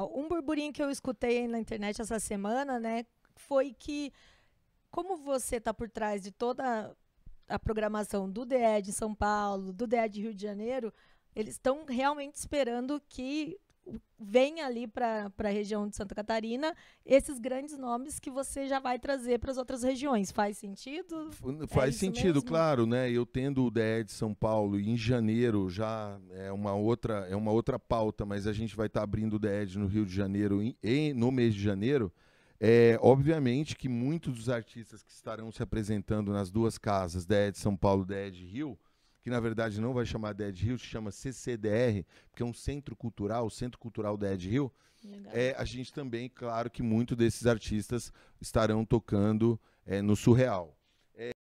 Um burburinho que eu escutei na internet essa semana, né, foi que como você está por trás de toda a programação do DE de São Paulo, do DE de Rio de Janeiro, eles estão realmente esperando que vem ali para a região de Santa Catarina esses grandes nomes que você já vai trazer para as outras regiões. Faz sentido? É faz é sentido, mesmo? claro, né? Eu tendo o DE de São Paulo em janeiro já é uma outra é uma outra pauta, mas a gente vai estar tá abrindo o DED no Rio de Janeiro em, em, no mês de janeiro. É, obviamente que muitos dos artistas que estarão se apresentando nas duas casas, DED São Paulo e DED Rio, que na verdade não vai chamar Dead Hill, se chama CCDR, porque é um centro cultural, o Centro Cultural Dead Hill. É, a gente também, claro que muitos desses artistas estarão tocando é, no Surreal.